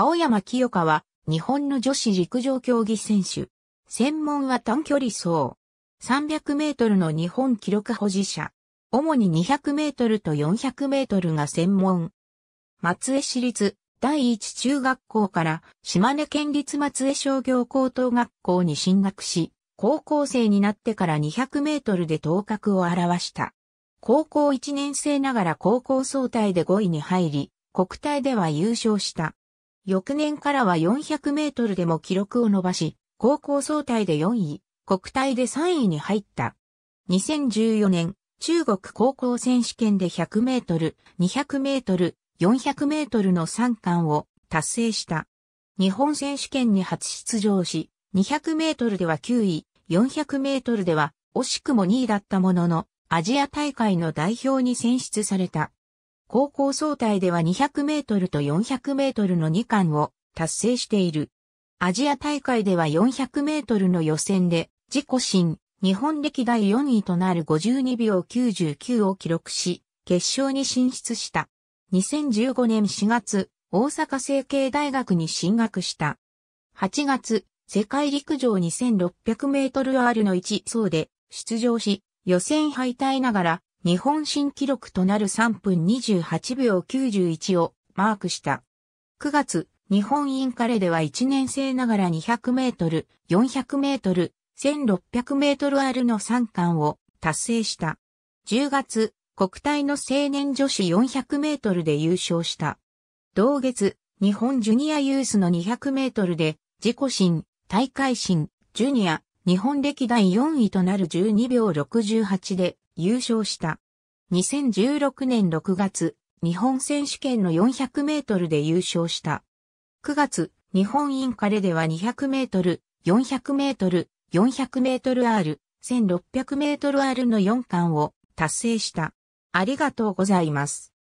青山清香は、日本の女子陸上競技選手。専門は短距離走。300メートルの日本記録保持者。主に200メートルと400メートルが専門。松江市立第一中学校から島根県立松江商業高等学校に進学し、高校生になってから200メートルで頭角を現した。高校1年生ながら高校総体で5位に入り、国体では優勝した。翌年からは400メートルでも記録を伸ばし、高校総体で4位、国体で3位に入った。2014年、中国高校選手権で100メートル、200メートル、400メートルの3冠を達成した。日本選手権に初出場し、200メートルでは9位、400メートルでは惜しくも2位だったものの、アジア大会の代表に選出された。高校総体では200メートルと400メートルの2冠を達成している。アジア大会では400メートルの予選で自己新、日本歴代4位となる52秒99を記録し、決勝に進出した。2015年4月、大阪成蹊大学に進学した。8月、世界陸上2600メートル R の1層で出場し、予選敗退ながら日本新記録となる3分28秒91をマークした。9月、日本インカレでは1年生ながら200メートル、400メートル、1600メートルあるの3冠を達成した。10月、国体の青年女子400メートルで優勝した。同月、日本ジュニアユースの200メートルで、自己新、大会新、ジュニア、日本歴代4位となる12秒68で優勝した。2016年6月、日本選手権の400メートルで優勝した。9月、日本インカレでは200メートル、400メートル、400メートル R、1600メートル R の4冠を達成した。ありがとうございます。